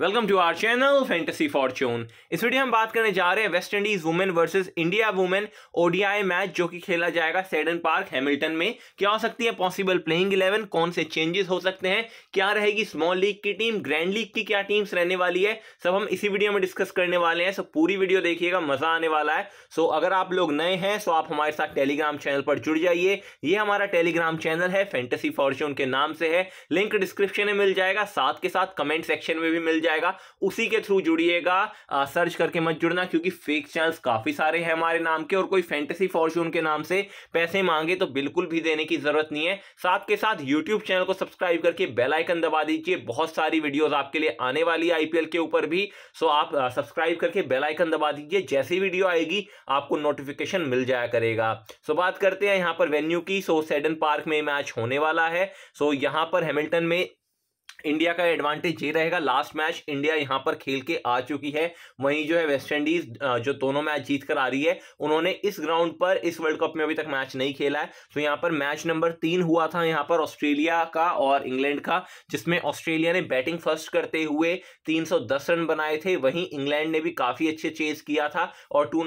welcome to our channel fantasy fortune इस video हम बात करने जा रहे हैं West Indies women versus India women ODI match जो कि खेला जाएगा सेडन पार्क हैमिल्टन में क्या हो सकती है पॉसिबल प्लेइंग इलेवन कौन से चेंजेस हो सकते हैं क्या रहेगी स्मॉल लीग की टीम ग्रैंड लीग की क्या टीम्स रहने वाली है सब हम इसी वीडियो में डिस्कस करने वाले हैं सो पूरी वीडियो देखिएगा मजा आने वाला है सो अगर आप लोग नए हैं सो आप हमारे साथ टेलीग्राम चैनल पर जुड़ जाइए ये हमारा टेलीग्राम चैनल है फैंटेसी फॉर्च्यून के नाम से है लिंक डिस्क्रिप्शन में मिल जाएगा साथ के साथ कमेंट सेक्शन में भी मिल जाएगा उसी के थ्रू जुड़िएगा सर्च करके मत जुड़ना क्योंकि फेक चैनल्स काफ़ी सारे हैं हमारे नाम के और कोई फैंटेसी फॉर्च्यून के नाम से पैसे मांगे तो बिल्कुल भी देने की ज़रूरत नहीं है साथ के साथ यूट्यूब चैनल को सब्सक्राइब करके बेलाइकन दबा दीजिए बहुत सारी वीडियोज़ आपके लिए आने वाली है आईपीएल के ऊपर भी सो आप सब्सक्राइब करके बेलाइकन दबा दीजिए जैसी वीडियो आएगी आपको नोटिफिकेशन मिल जाया करेगा सो बात करते हैं यहां पर वेन्यू की सो सेडन पार्क में मैच होने वाला है सो यहां पर हेमिल्टन में इंडिया का एडवांटेज ये रहेगा लास्ट मैच इंडिया यहाँ पर खेल के आ चुकी है वहीं जो है वेस्ट इंडीज जो दोनों मैच जीत कर आ रही है उन्होंने इस ग्राउंड पर इस वर्ल्ड कप में अभी तक मैच नहीं खेला है तो यहाँ पर मैच नंबर तीन हुआ था यहाँ पर ऑस्ट्रेलिया का और इंग्लैंड का जिसमें ऑस्ट्रेलिया ने बैटिंग फर्स्ट करते हुए तीन रन बनाए थे वहीं इंग्लैंड ने भी काफ़ी अच्छे चेज किया था और टू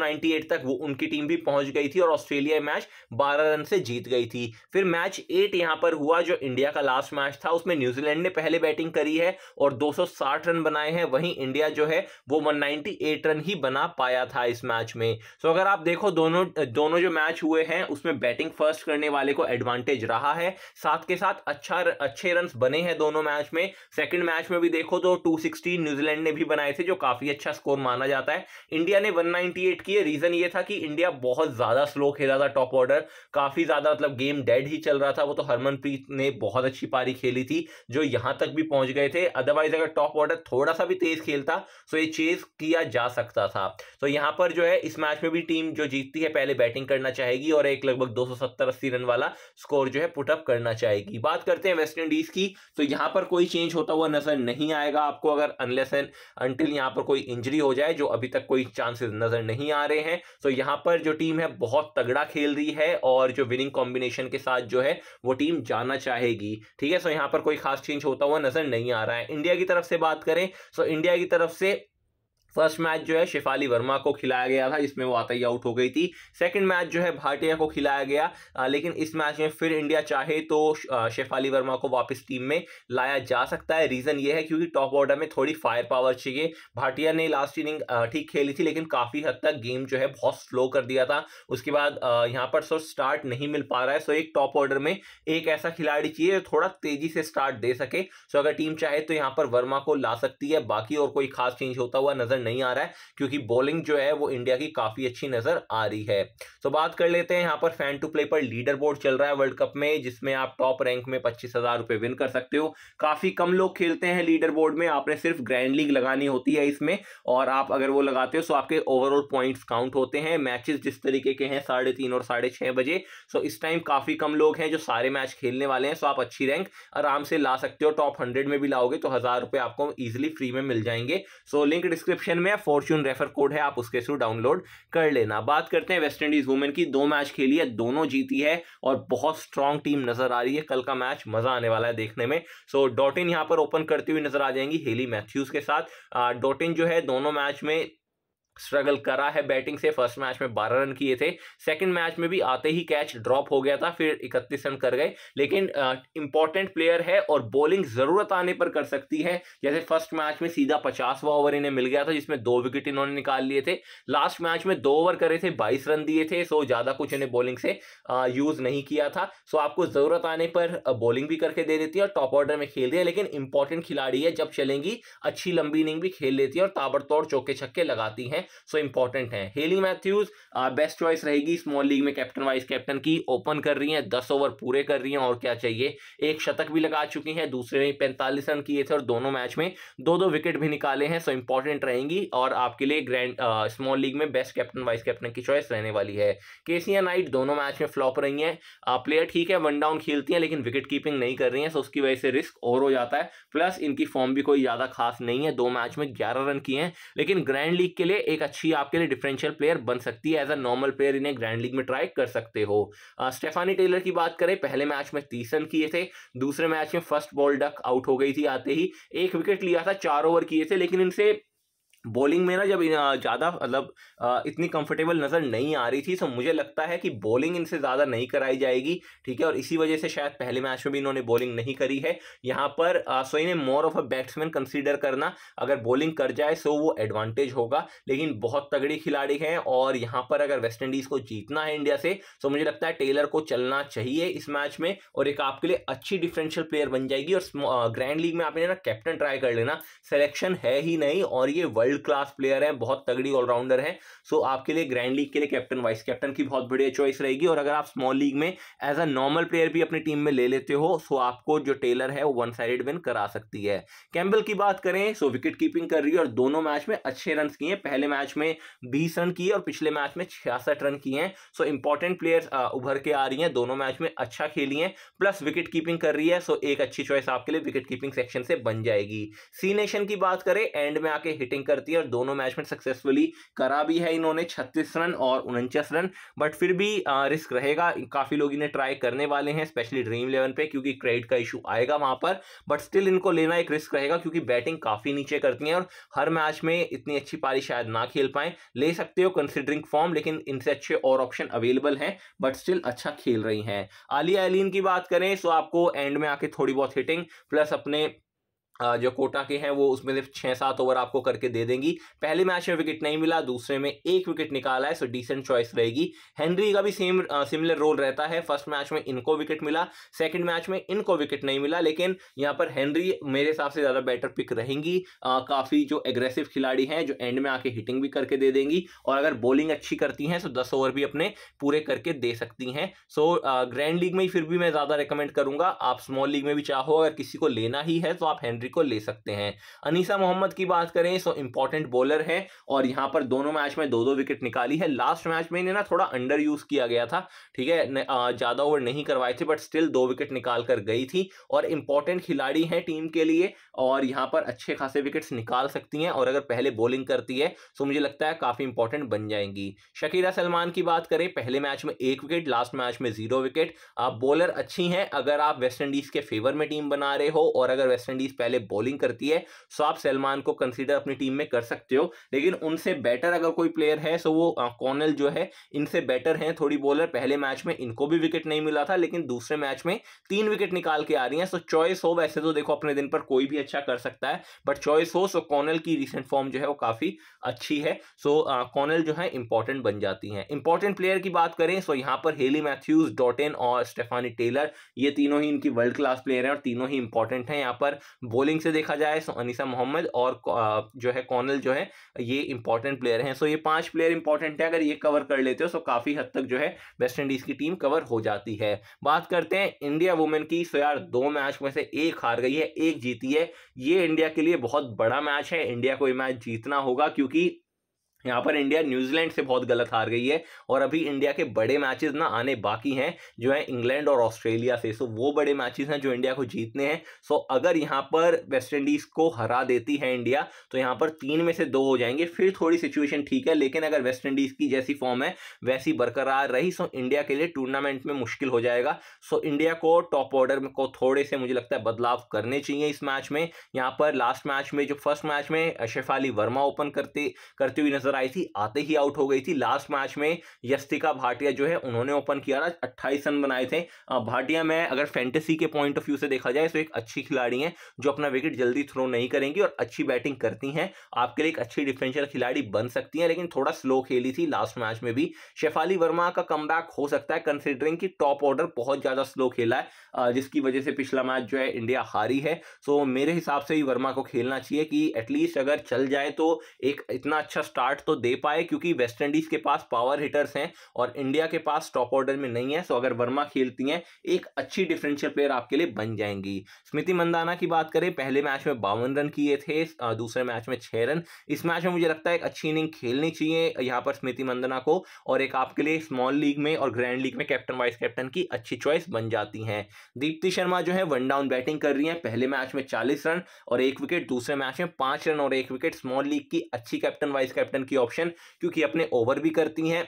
तक वो उनकी टीम भी पहुंच गई थी और ऑस्ट्रेलिया मैच बारह रन से जीत गई थी फिर मैच एट यहाँ पर हुआ जो इंडिया का लास्ट मैच था उसमें न्यूजीलैंड ने पहले बैटिंग करी है और 260 रन बनाए हैं वहीं इंडिया जो है वो 198 रन ही बना पाया था इस मैच में सो अगर आप देखो दोनों दोनों जो मैच हुए हैं उसमें बैटिंग फर्स्ट करने वाले को एडवांटेज रहा है साथ के साथ अच्छा अच्छे रन बने हैं दोनों मैच में सेकेंड मैच में भी देखो तो टू न्यूजीलैंड ने भी बनाए थे जो काफ़ी अच्छा स्कोर माना जाता है इंडिया ने वन किए रीज़न ये था कि इंडिया बहुत ज़्यादा स्लो खेला था टॉप ऑर्डर काफ़ी ज़्यादा मतलब गेम डेड ही चल रहा था वो तो हरमनप्रीत ने बहुत अच्छी पारी खेली थी जो यहां तक भी पहुंच गए थे अदरवाइज अगर टॉप ऑर्डर थोड़ा सा भी तेज खेलता तो ये चेज किया जा सकता था तो यहां पर जो है इस मैच में भी टीम जो जीतती है पहले बैटिंग करना चाहेगी और एक लगभग दो सौ रन वाला स्कोर जो है पुटअप करना चाहेगी बात करते हैं वेस्ट इंडीज की तो यहां पर कोई चेंज होता हुआ नजर नहीं आएगा आपको अगर अनलेस एंड अनटिल यहाँ पर कोई इंजरी हो जाए जो अभी तक कोई चांसेस नजर नहीं आ रहे हैं तो यहां पर जो टीम है बहुत तगड़ा खेल रही है और जो विनिंग कॉम्बिनेशन के साथ जो है वो टीम जाना चाहेगी ठीक है सो यहां पर कोई खास चेंज होता हुआ नजर नहीं आ रहा है इंडिया की तरफ से बात करें तो इंडिया की तरफ से फर्स्ट मैच जो है शेफाली वर्मा को खिलाया गया था जिसमें वो आता ही आउट हो गई थी सेकंड मैच जो है भाटिया को खिलाया गया आ, लेकिन इस मैच में फिर इंडिया चाहे तो शेफाली वर्मा को वापस टीम में लाया जा सकता है रीज़न ये है क्योंकि टॉप ऑर्डर में थोड़ी फायर पावर चाहिए भाटिया ने लास्ट इनिंग ठीक खेली थी लेकिन काफ़ी हद तक गेम जो है बहुत स्लो कर दिया था उसके बाद यहाँ पर सो स्टार्ट नहीं मिल पा रहा है सो एक टॉप ऑर्डर में एक ऐसा खिलाड़ी चाहिए जो थोड़ा तेज़ी से स्टार्ट दे सके सो अगर टीम चाहे तो यहाँ पर वर्मा को ला सकती है बाकी और कोई खास चेंज होता हुआ नज़र नहीं आ रहा है क्योंकि बॉलिंग जो है वो इंडिया की काफ़ी अच्छी नज़र आ रही है तो बात कर लेते हैं यहाँ पर फैन टू प्ले पर लीडर बोर्ड चल रहा है वर्ल्ड कप में जिसमें आप टॉप रैंक में पच्चीस हज़ार रुपए विन कर सकते हो काफ़ी कम लोग खेलते हैं लीडर बोर्ड में आपने सिर्फ ग्रैंड लीग लगानी होती है इसमें और आप अगर वो लगाते हो तो आपके ओवरऑल पॉइंट्स काउंट होते हैं मैचेस जिस तरीके के हैं साढ़े तीन और साढ़े छः बजे सो इस टाइम काफ़ी कम लोग हैं जो सारे मैच खेलने वाले हैं सो आप अच्छी रैंक आराम से ला सकते हो टॉप हंड्रेड में भी लाओगे तो हज़ार रुपये आपको इजिली फ्री में मिल जाएंगे सो लिंक डिस्क्रिप्शन डिस्क्रिप्शन में फॉर्च्यून रेफर कोड है आप उसके थ्रू डाउनलोड कर लेना बात करते हैं वेस्ट इंडीज वुमेन की दो मैच खेली है दोनों जीती है और बहुत स्ट्रांग टीम नजर आ रही है कल का मैच मजा आने वाला है देखने में सो डॉटिन यहाँ पर ओपन करती हुई नजर आ जाएंगी हेली मैथ्यूज के साथ डॉटिन जो है दोनों मैच में स्ट्रगल करा है बैटिंग से फर्स्ट मैच में बारह रन किए थे सेकंड मैच में भी आते ही कैच ड्रॉप हो गया था फिर इकतीस रन कर गए लेकिन इंपॉर्टेंट प्लेयर है और बॉलिंग ज़रूरत आने पर कर सकती है जैसे फर्स्ट मैच में सीधा पचासवा ओवर इन्हें मिल गया था जिसमें दो विकेट इन्होंने निकाल लिए थे लास्ट मैच में दो ओवर करे थे बाईस रन दिए थे सो ज़्यादा कुछ इन्हें बॉलिंग से यूज़ नहीं किया था सो आपको ज़रूरत आने पर बॉलिंग भी करके दे देती है और टॉप ऑर्डर में खेल दिया लेकिन इंपॉर्टेंट खिलाड़ी है जब चलेंगी अच्छी लंबी इनिंग भी खेल लेती है और ताबड़तोड़ चौके छक्के लगाती हैं सो इंपॉर्टेंट है हेली मैथ्यूज बेस्ट चॉइस रहेगी स्मॉल लीग में कैप्टन वाइस कैप्टन की ओपन कर रही हैं दस ओवर पूरे कर रही हैं और क्या चाहिए एक शतक भी लगा चुकी हैं दूसरे में पैंतालीस रन किए थे और दोनों मैच में दो दो विकेट भी निकाले हैं सो इंपॉर्टेंट रहेंगी और आपके लिए ग्रैंड स्मॉल लीग में बेस्ट कैप्टन वाइस कैप्टन की चॉइस रहने वाली है केसिया नाइट दोनों मैच में फ्लॉप रही हैं प्लेयर uh, ठीक है वन डाउन खेलती हैं लेकिन विकेट कीपिंग नहीं कर रही हैं सो उसकी वजह से रिस्क और हो जाता है प्लस इनकी फॉर्म भी कोई ज़्यादा खास नहीं है दो मैच में ग्यारह रन किए हैं लेकिन ग्रैंड लीग के लिए एक अच्छी आपके लिए डिफरेंशियल प्लेयर बन सकती है एज अ नॉर्मल प्लेयर इन्हें ग्रैंड लीग में ट्राई कर सकते हो स्टेफानी टेलर की बात करें पहले मैच में तीस रन किए थे दूसरे मैच में फर्स्ट बॉल डक आउट हो गई थी आते ही एक विकेट लिया था चार ओवर किए थे लेकिन इनसे बॉलिंग में ना जब ज़्यादा मतलब इतनी कंफर्टेबल नज़र नहीं आ रही थी तो मुझे लगता है कि बॉलिंग इनसे ज़्यादा नहीं कराई जाएगी ठीक है और इसी वजह से शायद पहले मैच में भी इन्होंने बॉलिंग नहीं करी है यहाँ पर सो इन्हें more of a batsman consider करना अगर बॉलिंग कर जाए सो वो एडवांटेज होगा लेकिन बहुत तगड़े खिलाड़ी हैं और यहाँ पर अगर वेस्ट इंडीज़ को जीतना है इंडिया से तो मुझे लगता है टेलर को चलना चाहिए इस मैच में और एक आपके लिए अच्छी डिफरेंशियल प्लेयर बन जाएगी और ग्रैंड लीग में आपने ना कैप्टन ट्राई कर लेना सेलेक्शन है ही नहीं और ये वर्ल्ड मिडिल क्लास प्लेयर हैं बहुत तगड़ी ऑलराउंडर हैं सो आपके लिए ग्रैंड लीग के लिए कैप्टन वाइस कैप्टन की बहुत बढ़िया चॉइस रहेगी और अगर आप स्मॉल लीग में एज अ नॉर्मल प्लेयर भी अपनी टीम में ले लेते हो सो आपको जो टेलर है वो वन साइड विन करा सकती है कैम्बल की बात करें सो विकेट कीपिंग कर रही है और दोनों मैच में अच्छे रन किए हैं पहले मैच में बीस रन किए और पिछले मैच में छियासठ रन किए हैं सो इंपॉर्टेंट प्लेयर्स उभर के आ रही हैं दोनों मैच में अच्छा खेली हैं प्लस विकेट कीपिंग कर रही है सो एक अच्छी चॉइस आपके लिए विकेट कीपिंग सेक्शन से बन जाएगी सी नेशन की बात करें एंड में आके हिटिंग कर करती है और दोनों मैच में सक्सेसफुली करा भी है इन्होंने छत्तीस रन और उनचास रन बट फिर भी आ, रिस्क रहेगा काफ़ी लोग इन्हें ट्राई करने वाले हैं स्पेशली ड्रीम इलेवन पे क्योंकि क्रेडिट का इशू आएगा वहां पर बट स्टिल इनको लेना एक रिस्क रहेगा क्योंकि बैटिंग काफ़ी नीचे करती है और हर मैच में इतनी अच्छी पारी शायद ना खेल पाए ले सकते हो कंसिडरिंग फॉर्म लेकिन इनसे अच्छे और ऑप्शन अवेलेबल है बट स्टिल अच्छा खेल रही है आलिया एलिन की बात करें सो तो आपको एंड में आके थोड़ी बहुत हिटिंग प्लस अपने जो कोटा के हैं वो उसमें सिर्फ छः सात ओवर आपको करके दे देंगी पहले मैच में विकेट नहीं मिला दूसरे में एक विकेट निकाला है सो डिसेंट चॉइस रहेगी हेनरी का भी सेम सिमिलर रोल रहता है फर्स्ट मैच में इनको विकेट मिला सेकंड मैच में इनको विकेट नहीं मिला लेकिन यहाँ पर हेनरी मेरे हिसाब से ज़्यादा बेटर पिक रहेंगी काफ़ी जो एग्रेसिव खिलाड़ी हैं जो एंड में आके हिटिंग भी करके दे देंगी और अगर बॉलिंग अच्छी करती हैं तो दस ओवर भी अपने पूरे करके दे सकती हैं सो ग्रैंड लीग में फिर भी मैं ज़्यादा रिकमेंड करूँगा आप स्मॉल लीग में भी चाहो अगर किसी को लेना ही है तो आप हेनरी एंट्री को ले सकते हैं अनीसा मोहम्मद की बात करें सो इंपॉर्टेंट बॉलर है और यहां पर दोनों मैच में दो दो विकेट निकाली है लास्ट मैच में इन्हें ना थोड़ा अंडर यूज किया गया था ठीक है ज़्यादा ओवर नहीं करवाए थे बट स्टिल दो विकेट निकाल कर गई थी और इंपॉर्टेंट खिलाड़ी है टीम के लिए और यहाँ पर अच्छे खासे विकेट्स निकाल सकती हैं और अगर पहले बॉलिंग करती है तो मुझे लगता है काफ़ी इंपॉर्टेंट बन जाएंगी शकीरा सलमान की बात करें पहले मैच में एक विकेट लास्ट मैच में जीरो विकेट आप बॉलर अच्छी हैं अगर आप वेस्ट इंडीज़ के फेवर में टीम बना रहे हो और अगर वेस्ट इंडीज़ पहले बॉलिंग करती है तो आप सलमान को कंसिडर अपनी टीम में कर सकते हो लेकिन उनसे बेटर अगर कोई प्लेयर है सो तो वो कॉर्नल जो है इनसे बेटर हैं थोड़ी बॉलर पहले मैच में इनको भी विकेट नहीं मिला था लेकिन दूसरे मैच में तीन विकेट निकाल के आ रही हैं सो चॉइस हो वैसे तो देखो अपने दिन पर कोई भी अच्छा कर सकता है बट चॉइस हो सो कॉनल की रिसेंट फॉर्म जो है वो काफ़ी अच्छी है सो so, कॉनल uh, जो है इंपॉर्टेंट बन जाती हैं इंपॉर्टेंट प्लेयर की बात करें सो so यहाँ पर हेली मैथ्यूज डॉटेन और स्टेफानी टेलर ये तीनों ही इनकी वर्ल्ड क्लास प्लेयर हैं और तीनों ही इंपॉर्टेंट हैं यहाँ पर बॉलिंग से देखा जाए सो so अनिसा मोहम्मद और uh, जो है कॉनल जो है ये इंपॉर्टेंट प्लेयर हैं सो so, ये पांच प्लेयर इंपॉर्टेंट है अगर ये कवर कर लेते हो सो so काफ़ी हद तक जो है वेस्ट इंडीज़ की टीम कवर हो जाती है बात करते हैं इंडिया वुमेन की सो यार दो मैच में से एक हार गई है एक जीती है ये इंडिया के लिए बहुत बड़ा मैच है इंडिया को ये मैच जीतना होगा क्योंकि यहाँ पर इंडिया न्यूजीलैंड से बहुत गलत हार गई है और अभी इंडिया के बड़े मैचेस ना आने बाकी हैं जो है इंग्लैंड और ऑस्ट्रेलिया से सो वो बड़े मैचेस हैं जो इंडिया को जीतने हैं सो अगर यहाँ पर वेस्ट इंडीज़ को हरा देती है इंडिया तो यहाँ पर तीन में से दो हो जाएंगे फिर थोड़ी सिचुएशन ठीक है लेकिन अगर वेस्ट इंडीज़ की जैसी फॉर्म है वैसी बरकरार रही सो इंडिया के लिए टूर्नामेंट में मुश्किल हो जाएगा सो इंडिया को टॉप ऑर्डर को थोड़े से मुझे लगता है बदलाव करने चाहिए इस मैच में यहाँ पर लास्ट मैच में जो फर्स्ट मैच में अशफ अली वर्मा ओपन करते करती हुई नजर नजर आई थी आते ही आउट हो गई थी लास्ट मैच में यस्तिका भाटिया जो है उन्होंने ओपन किया था अट्ठाईस रन बनाए थे भाटिया में अगर फैंटेसी के पॉइंट ऑफ व्यू से देखा जाए तो एक अच्छी खिलाड़ी है जो अपना विकेट जल्दी थ्रो नहीं करेंगी और अच्छी बैटिंग करती हैं आपके लिए एक अच्छी डिफेंशियल खिलाड़ी बन सकती हैं लेकिन थोड़ा स्लो खेली थी लास्ट मैच में भी शेफाली वर्मा का कम हो सकता है कंसिडरिंग की टॉप ऑर्डर बहुत ज़्यादा स्लो खेला है जिसकी वजह से पिछला मैच जो है इंडिया हारी है सो मेरे हिसाब से ही वर्मा को खेलना चाहिए कि एटलीस्ट अगर चल जाए तो एक इतना अच्छा स्टार्ट तो दे पाए क्योंकि वेस्ट इंडीज के पास पावर हिटर्स हैं और इंडिया के पास टॉप ऑर्डर में नहीं है सो अगर वर्मा खेलती हैं एक अच्छी डिफरेंशियल प्लेयर आपके लिए बन जाएंगी स्मृति मंदाना की बात करें पहले मैच में बावन रन किए थे दूसरे मैच में छः रन इस मैच में मुझे लगता है एक अच्छी इनिंग खेलनी चाहिए यहाँ पर स्मृति मंदना को और एक आपके लिए स्मॉल लीग में और ग्रैंड लीग में कैप्टन वाइस कैप्टन की अच्छी चॉइस बन जाती हैं दीप्ति शर्मा जो है वन डाउन बैटिंग कर रही हैं पहले मैच में चालीस रन और एक विकेट दूसरे मैच में पाँच रन और एक विकेट स्मॉल लीग की अच्छी कैप्टन वाइस कैप्टन की ऑप्शन क्योंकि अपने ओवर भी करती हैं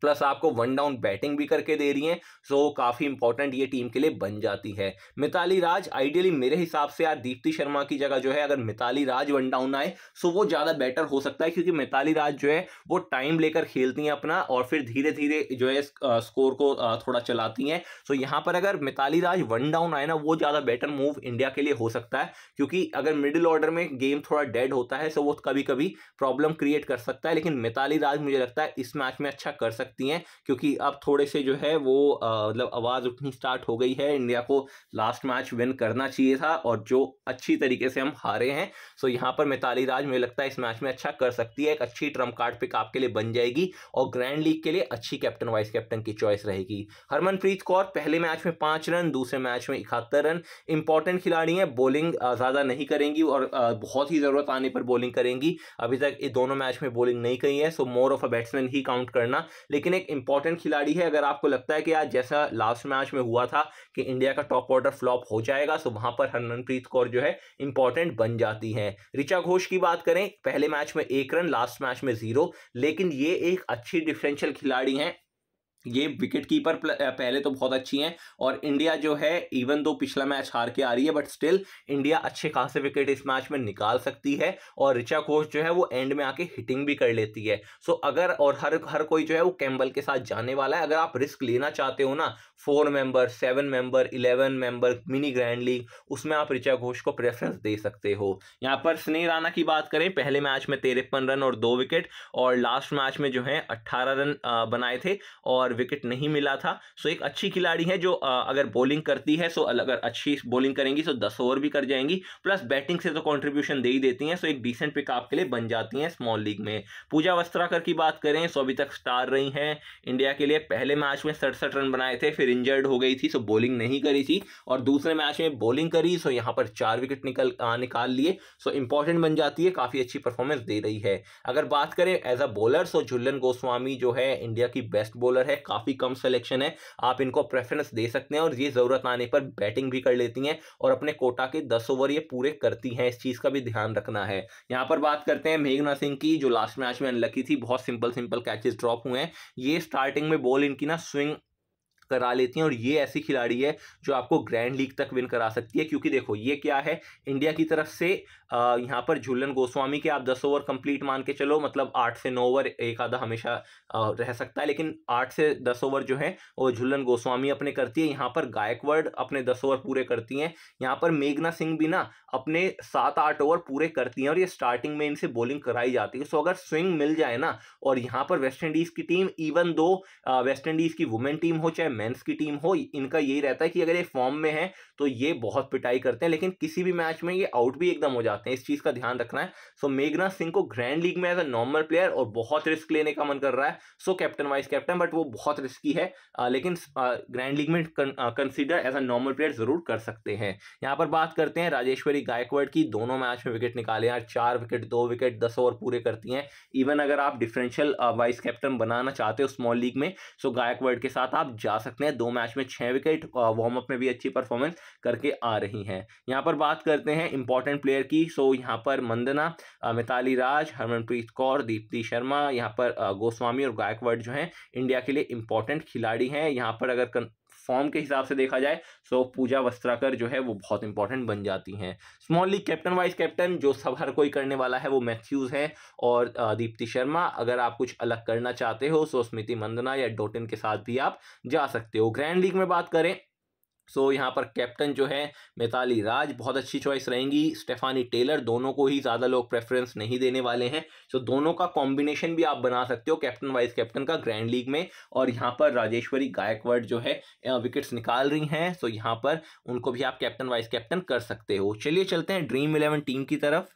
प्लस आपको वन डाउन बैटिंग भी करके दे रही हैं सो काफ़ी इंपॉर्टेंट ये टीम के लिए बन जाती है मिताली राज आइडियली मेरे हिसाब से यार दीप्ति शर्मा की जगह जो है अगर मिताली राज वन डाउन आए सो वो ज़्यादा बेटर हो सकता है क्योंकि मिताली राज जो है वो टाइम लेकर खेलती हैं अपना और फिर धीरे धीरे जो है स्कोर को थोड़ा चलाती हैं सो यहाँ पर अगर मिताली राज वन डाउन आए ना वो ज़्यादा बेटर मूव इंडिया के लिए हो सकता है क्योंकि अगर मिडिल ऑर्डर में गेम थोड़ा डेड होता है सो वो कभी कभी प्रॉब्लम क्रिएट कर सकता है लेकिन मिताली राज मुझे लगता है इस मैच में अच्छा कर सकता सकती हैं क्योंकि अब थोड़े से जो है वो मतलब आवाज़ उठनी स्टार्ट हो गई है इंडिया को लास्ट मैच विन करना चाहिए था और जो अच्छी तरीके से हम हारे हैं सो यहाँ पर मिताली राज मुझे लगता है इस मैच में अच्छा कर सकती है एक अच्छी ट्रम्प कार्ड पिक आपके लिए बन जाएगी और ग्रैंड लीग के लिए अच्छी कैप्टन वाइस कैप्टन की चॉइस रहेगी हरमनप्रीत कौर पहले मैच में पाँच रन दूसरे मैच में इकहत्तर रन इंपॉर्टेंट खिलाड़ी हैं बॉलिंग ज़्यादा नहीं करेंगी और बहुत ही ज़रूरत आने पर बॉलिंग करेंगी अभी तक ये दोनों मैच में बॉलिंग नहीं कही है so more of a batsman ही काउंट करना लेकिन एक इंपॉर्टेंट खिलाड़ी है अगर आपको लगता है कि आज जैसा लास्ट मैच में हुआ था कि इंडिया का टॉप ऑर्डर फ्लॉप हो जाएगा तो वहां पर हरमनप्रीत कौर जो है इंपॉर्टेंट बन जाती है ऋचा घोष की बात करें पहले मैच में एक रन लास्ट मैच में जीरो लेकिन ये एक अच्छी डिफरेंशियल खिलाड़ी हैं ये विकेट कीपर पहले तो बहुत अच्छी हैं और इंडिया जो है इवन दो पिछला मैच हार के आ रही है बट स्टिल इंडिया अच्छे खासे विकेट इस मैच में निकाल सकती है और रिचा घोष जो है वो एंड में आके हिटिंग भी कर लेती है सो अगर और हर हर कोई जो है वो कैम्बल के साथ जाने वाला है अगर आप रिस्क लेना चाहते हो ना four member seven member eleven member mini grand league उसमें आप रिचा घोष को प्रेफरेंस दे सकते हो यहाँ पर स्नेह राणा की बात करें पहले मैच में तिरपन रन और दो विकेट और लास्ट मैच में जो है अट्ठारह रन बनाए थे और विकेट नहीं मिला था सो एक अच्छी खिलाड़ी है जो अगर बॉलिंग करती है सो अगर अच्छी बॉलिंग करेंगी सो दस ओवर भी कर जाएंगी प्लस बैटिंग से तो कॉन्ट्रीब्यूशन दे ही देती हैं सो एक डिसेंट पिक आपके लिए बन जाती हैं स्मॉल लीग में पूजा वस्त्राकर की बात करें सो अभी तक स्टार रही हैं इंडिया के लिए पहले मैच में सड़सठ रन बनाए थे फिर इंजर्ड हो गई थी सो बॉलिंग नहीं करी थी और दूसरे मैच में बॉलिंग करी सो यहाँ पर चार विकेट निकल निकाल लिए सो इंपॉर्टेंट बन जाती है काफ़ी अच्छी परफॉर्मेंस दे रही है अगर बात करें as a bowler so Jhulan Goswami जो है इंडिया की बेस्ट बॉलर है काफ़ी कम सिलेक्शन है आप इनको प्रेफरेंस दे सकते हैं और ये ज़रूरत आने पर बैटिंग भी कर लेती हैं और अपने कोटा के दस ओवर ये पूरे करती हैं इस चीज़ का भी ध्यान रखना है यहाँ पर बात करते हैं मेघना सिंह की जो लास्ट मैच में अनलकी थी बहुत सिंपल सिंपल कैचेस ड्रॉप हुए हैं ये स्टार्टिंग में बॉल इनकी ना स्विंग करा लेती हैं और ये ऐसी खिलाड़ी है जो आपको ग्रैंड लीग तक विन करा सकती है क्योंकि देखो ये क्या है इंडिया की तरफ से यहाँ पर झूलन गोस्वामी के आप दस ओवर कंप्लीट मान के चलो मतलब आठ से नौ ओवर एक आधा हमेशा रह सकता है लेकिन आठ से दस ओवर जो है वो झूलन गोस्वामी अपने करती है यहाँ पर गायकवर्ड अपने दस ओवर पूरे करती हैं यहाँ पर मेघना सिंह भी ना अपने सात आठ ओवर पूरे करती हैं और ये स्टार्टिंग में इनसे बॉलिंग कराई जाती है सो अगर स्विंग मिल जाए ना और यहाँ पर वेस्ट इंडीज़ की team even though West Indies की वुमेन टीम हो चाहे मेंस की टीम हो इनका यही रहता है कि अगर ये फॉर्म में है तो ये बहुत पिटाई करते हैं लेकिन किसी भी मैच में ये आउट भी एकदम हो जाते हैं इस चीज़ का ध्यान रखना है सो मेघना सिंह को ग्रैंड लीग में एज अ नॉर्मल प्लेयर और बहुत रिस्क लेने का मन कर रहा है so captain vice captain but वो बहुत रिस्की है आ, लेकिन ग्रैंड लीग में consider as a normal player जरूर कर सकते हैं यहाँ पर बात करते हैं राजेश्वरी गायकवाड़ की दोनों मैच में विकेट निकाले यार चार विकेट दो विकेट दस ओवर पूरे करती हैं इवन अगर आप डिफरेंशियल वाइस कैप्टन बनाना चाहते हो स्मॉल लीग में सो गायकवाड़ के साथ आप जा सकते हैं दो मैच में छः विकेट वार्म अप में भी अच्छी परफॉर्मेंस करके आ रही हैं यहाँ पर बात करते हैं इंपॉर्टेंट प्लेयर की सो यहाँ पर मंदना मिताली राज हरमनप्रीत कौर दीप्ति शर्मा यहाँ पर गोस्वामी और गायकवाड़ जो हैं इंडिया के लिए इंपॉर्टेंट खिलाड़ी हैं यहाँ पर अगर फॉर्म के हिसाब से देखा जाए सो पूजा वस्त्राकर जो है वो बहुत इंपॉर्टेंट बन जाती हैं small league captain vice captain जो सब हर कोई करने वाला है वो मैथ्यूज़ है और दीप्ति शर्मा अगर आप कुछ अलग करना चाहते हो सो स्मृति मंदना या डोटिन के साथ भी आप जा सकते हो ग्रैंड लीग में बात करें सो so, यहाँ पर कैप्टन जो है मिताली राज बहुत अच्छी चॉइस रहेंगी स्टेफानी टेलर दोनों को ही ज़्यादा लोग प्रेफरेंस नहीं देने वाले हैं सो so, दोनों का कॉम्बिनेशन भी आप बना सकते हो कैप्टन वाइस कैप्टन का ग्रैंड लीग में और यहाँ पर राजेश्वरी गायकवाड़ जो है विकेट्स निकाल रही हैं सो so, यहाँ पर उनको भी आप कैप्टन वाइस कैप्टन कर सकते हो चलिए चलते हैं ड्रीम इलेवन टीम की तरफ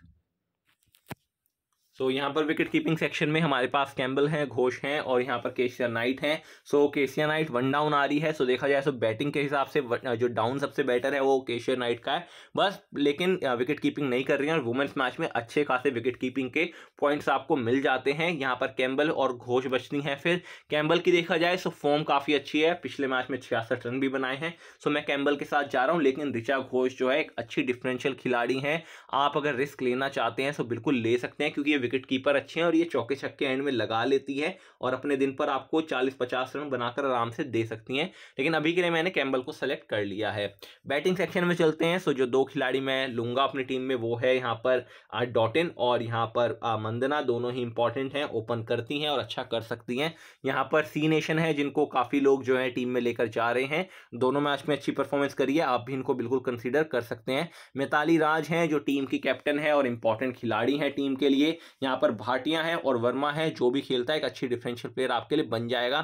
सो तो so, यहाँ पर विकेट कीपिंग सेक्शन में हमारे पास कैम्बल हैं घोष हैं और यहाँ पर केशिया नाइट हैं so so, Kycia Knight one down आ रही है सो so, देखा जाए सो तो बैटिंग के हिसाब से जो डाउन सबसे बेटर है वो केशिया नाइट का है बस लेकिन विकेट कीपिंग नहीं कर रही है और वुमेंस मैच में अच्छे खासे विकेट कीपिंग के पॉइंट्स आपको मिल जाते हैं यहाँ पर कैम्बल और घोष बचती है फिर कैम्बल की देखा जाए सो तो फॉर्म काफ़ी अच्छी है पिछले मैच में छियासठ रन भी बनाए हैं सो मैं कैम्बल के साथ जा रहा हूँ लेकिन ऋचा घोष जो है एक अच्छी डिफरेंशियल खिलाड़ी हैं आप अगर रिस्क लेना चाहते हैं सो बिल्कुल ले सकते हैं क्योंकि ये विकेट कीपर अच्छे हैं और ये चौके छक्के एंड में लगा लेती है और अपने दिन पर आपको चालीस पचास रन बनाकर आराम से दे सकती हैं लेकिन अभी के लिए मैंने कैम्बल को सेलेक्ट कर लिया है बैटिंग सेक्शन में चलते हैं सो जो दो खिलाड़ी मैं लूंगा अपनी टीम में वो है यहाँ पर डॉटिन और यहाँ पर मंदना दोनों ही इंपॉर्टेंट हैं ओपन करती हैं और अच्छा कर सकती हैं यहाँ पर सी नेशन है जिनको काफ़ी लोग जो है टीम में लेकर जा रहे हैं दोनों मैच में अच्छी परफॉर्मेंस करी है आप भी इनको बिल्कुल कंसिडर कर सकते हैं मिताली राज हैं जो टीम की कैप्टन है और इंपॉर्टेंट खिलाड़ी हैं टीम के लिए यहाँ पर भाटिया हैं और वर्मा है जो भी खेलता है एक अच्छी डिफेंशियल प्लेयर आपके लिए बन जाएगा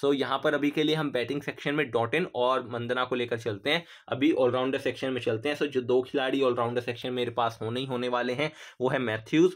सो so, यहाँ पर अभी के लिए हम बैटिंग सेक्शन में डॉटिन और मंदना को लेकर चलते हैं अभी ऑलराउंडर सेक्शन में चलते हैं सो so, जो दो खिलाड़ी ऑलराउंडर सेक्शन मेरे पास होने ही होने वाले हैं वो है मैथ्यूज़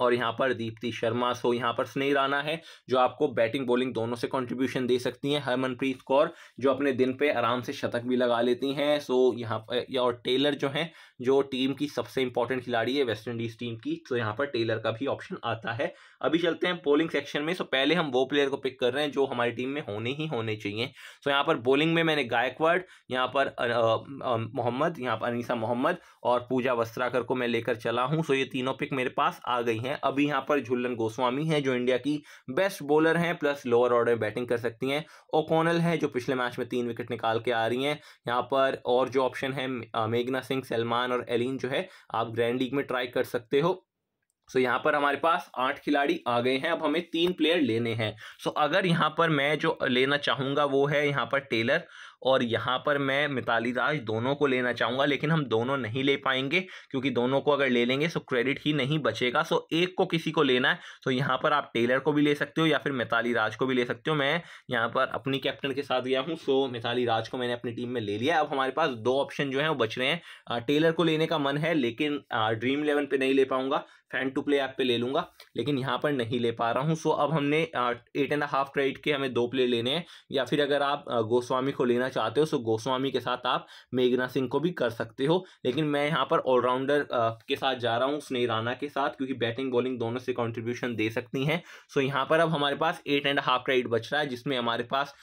और यहाँ पर दीप्ति शर्मा सो यहाँ पर स्नेह राणा है जो आपको बैटिंग बॉलिंग दोनों से कंट्रीब्यूशन दे सकती हैं हरमनप्रीत कौर जो अपने दिन पे आराम से शतक भी लगा लेती हैं सो यहाँ पर या और टेलर जो हैं जो टीम की सबसे इंपॉर्टेंट खिलाड़ी है वेस्ट इंडीज़ टीम की तो यहाँ पर टेलर का भी ऑप्शन आता है अभी चलते हैं बॉलिंग सेक्शन में सो पहले हम वो प्लेयर को पिक कर रहे हैं जो हमारी टीम में होने ही होने चाहिए सो यहाँ पर बॉलिंग में मैंने गायकवाड यहाँ पर मोहम्मद यहाँ पर अनिसा मोहम्मद और पूजा वस्त्राकर को मैं लेकर चला हूँ सो ये तीनों पिक मेरे पास आ गई हैं हैं अभी यहां पर झुलन गोस्वामी हैं जो इंडिया की बेस्ट बॉलर हैं प्लस लोअर ऑर्डर बैटिंग कर सकती हैं ओकोनल हैं जो पिछले मैच में तीन विकेट निकाल के आ रही हैं यहां पर और जो ऑप्शन है मेघना सिंह सलमान और एलिन जो है आप ग्रैंड लीग में ट्राई कर सकते हो सो so, यहाँ पर हमारे पास आठ खिलाड़ी आ गए हैं अब हमें तीन प्लेयर लेने हैं सो so, अगर यहाँ पर मैं जो लेना चाहूँगा वो है यहाँ पर टेलर और यहाँ पर मैं मिताली राज दोनों को लेना चाहूँगा लेकिन हम दोनों नहीं ले पाएंगे क्योंकि दोनों को अगर ले लेंगे सो क्रेडिट ही नहीं बचेगा सो एक को किसी को लेना है सो यहाँ पर आप टेलर को भी ले सकते हो या फिर मिताली राज को भी ले सकते हो मैं यहाँ पर अपनी कैप्टन के साथ गया हूँ सो मिताली राज को मैंने अपनी टीम में ले लिया अब हमारे पास दो ऑप्शन जो है वो बच रहे हैं टेलर को लेने का मन है लेकिन ड्रीम इलेवन पर नहीं ले पाऊँगा फैन टू प्ले ऐप पे ले लूँगा लेकिन यहाँ पर नहीं ले पा रहा हूँ सो अब हमने एट एंड हाफ क्रेडिट के हमें दो प्ले लेने हैं या फिर अगर आप गोस्वामी को लेना चाहते हो सो गोस्वामी के साथ आप मेघना सिंह को भी कर सकते हो लेकिन मैं यहाँ पर ऑलराउंडर के साथ जा रहा हूँ स्नेह राणा के साथ क्योंकि बैटिंग बॉलिंग दोनों से कॉन्ट्रीब्यूशन दे सकती हैं सो यहाँ पर अब हमारे पास एट एंड हाफ क्रेडिट बच रहा है जिसमें हमारे पास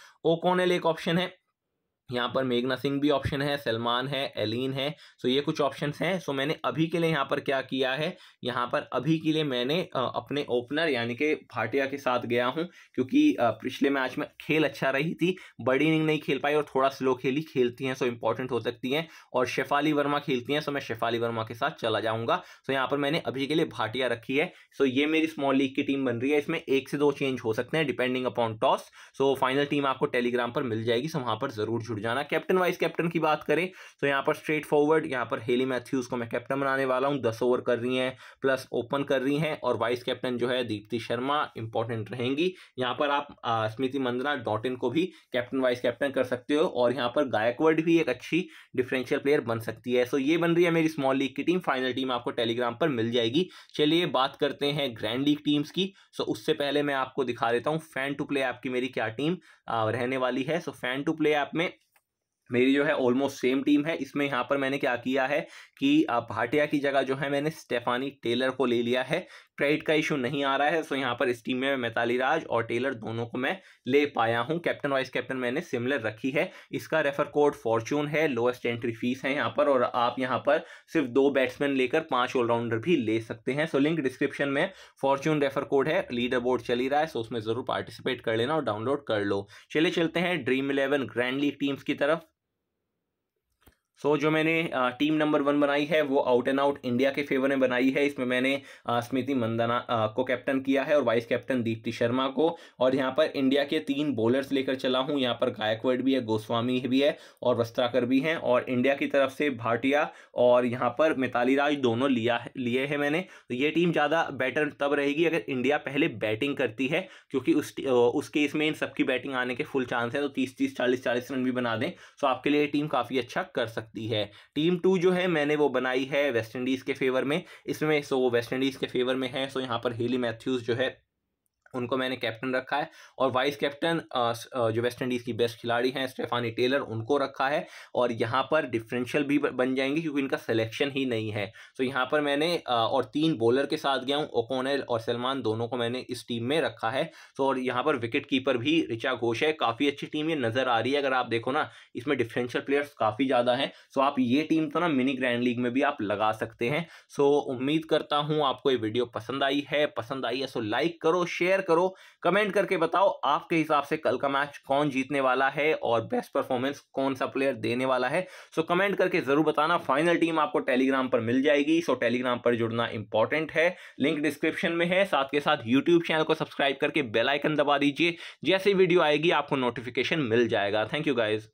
एल एक ऑप्शन है यहाँ पर मेघना सिंह भी ऑप्शन है सलमान है एलिन है सो ये कुछ ऑप्शंस हैं सो मैंने अभी के लिए यहाँ पर क्या किया है यहाँ पर अभी के लिए मैंने अपने ओपनर यानी कि भाटिया के साथ गया हूँ क्योंकि पिछले मैच में खेल अच्छा रही थी बड़ी इनिंग नहीं खेल पाई और थोड़ा स्लो खेली खेलती हैं सो इंपॉर्टेंट हो सकती हैं और शेफाली वर्मा खेलती हैं सो मैं शेफाली वर्मा के साथ चला जाऊँगा सो यहाँ पर मैंने अभी के लिए भाटिया रखी है सो ये मेरी स्मॉल लीग की टीम बन रही है इसमें एक से दो चेंज हो सकते हैं depending upon toss so final team आपको टेलीग्राम पर मिल जाएगी सो वहाँ पर ज़रूर जुड़ जाना कैप्टन वाइस कैप्टन की बात करें तो यहाँ पर स्ट्रेट फॉरवर्ड यहाँ पर हेली मैथ्यूज़ को मैं कैप्टन बनाने वाला हूँ दस ओवर कर रही हैं प्लस ओपन कर रही हैं और वाइस कैप्टन जो है दीप्ति शर्मा इंपॉर्टेंट रहेंगी यहाँ पर आप स्मृति मंदना डॉट इन को भी कैप्टन वाइस कैप्टन कर सकते हो और यहाँ पर गायकवर्ड भी एक अच्छी डिफरेंशियल प्लेयर बन सकती है सो ये बन रही है मेरी स्मॉल लीग की टीम फाइनल टीम आपको टेलीग्राम पर मिल जाएगी चलिए बात करते हैं ग्रैंड लीग टीम्स की सो उससे पहले मैं आपको दिखा देता हूँ फैन टू प्ले ऐप की मेरी क्या टीम रहने वाली है so fan two play app में मेरी जो है ऑलमोस्ट सेम टीम है इसमें यहाँ पर मैंने क्या किया है कि भाटिया की जगह जो है मैंने स्टेफानी टेलर को ले लिया है क्रेडिट का इशू नहीं आ रहा है सो यहाँ पर इस टीम में मिताली राज और टेलर दोनों को मैं ले पाया हूँ कैप्टन वाइस कैप्टन मैंने सिमिलर रखी है इसका रेफर कोड फॉर्चून है लोएस्ट एंट्री फीस है यहाँ पर और आप यहाँ पर सिर्फ दो बैट्समैन लेकर पाँच ऑलराउंडर भी ले सकते हैं सो लिंक डिस्क्रिप्शन में फॉर्चून रेफर कोड है लीडर बोर्ड चली रहा है सो उसमें ज़रूर पार्टिसिपेट कर लेना और डाउनलोड कर लो चले चलते हैं Dream Eleven grand league teams की तरफ सो so, जो मैंने टीम नंबर वन बनाई है वो आउट एंड आउट इंडिया के फेवर में बनाई है इसमें मैंने स्मृति मंदना को कैप्टन किया है और वाइस कैप्टन दीप्ति शर्मा को और यहाँ पर इंडिया के तीन बॉलर्स लेकर चला हूँ यहाँ पर गायकवर्ड भी है गोस्वामी भी है और वस्त्राकर भी हैं और इंडिया की तरफ से भाटिया और यहाँ पर मिताली राज दोनों लिया लिए हैं मैंने तो ये टीम ज़्यादा बेटर तब रहेगी अगर इंडिया पहले बैटिंग करती है क्योंकि उस उस केस में इन सबकी बैटिंग आने के फुल चांस है तो तीस तीस चालीस चालीस रन भी बना दें सो तो आपके लिए ये टीम काफ़ी अच्छा कर सकती सकती है टीम टू जो है मैंने वो बनाई है वेस्ट इंडीज़ के फेवर में इसमें सो वो वेस्ट इंडीज़ के फेवर में है सो यहाँ पर हेली मैथ्यूज़ जो है उनको मैंने कैप्टन रखा है और वाइस कैप्टन जो वेस्ट इंडीज़ की बेस्ट खिलाड़ी हैं स्टेफानी टेलर उनको रखा है और यहाँ पर डिफरेंशियल भी बन जाएंगे क्योंकि इनका सिलेक्शन ही नहीं है तो यहाँ पर मैंने और तीन बॉलर के साथ गया हूँ ओकोनल और सलमान दोनों को मैंने इस टीम में रखा है तो और यहाँ पर विकेट कीपर भी ऋचा घोष है काफ़ी अच्छी टीम ये नज़र आ रही है अगर आप देखो ना इसमें डिफरेंशियल प्लेयर्स काफ़ी ज़्यादा हैं सो आप ये टीम तो ना मिनी ग्रैंड लीग में भी आप लगा सकते हैं सो उम्मीद करता हूँ आपको ये वीडियो पसंद आई है पसंद आई है सो लाइक करो शेयर करो कमेंट करके बताओ आपके हिसाब से कल का मैच कौन जीतने वाला है और बेस्ट परफॉर्मेंस कौन सा प्लेयर देने वाला है सो कमेंट करके जरूर बताना फाइनल टीम आपको टेलीग्राम पर मिल जाएगी सो टेलीग्राम पर जुड़ना इंपॉर्टेंट है लिंक डिस्क्रिप्शन में है साथ के साथ यूट्यूब चैनल को सब्सक्राइब करके बेलाइकन दबा दीजिए जैसे वीडियो आएगी आपको नोटिफिकेशन मिल जाएगा थैंक यू गाइज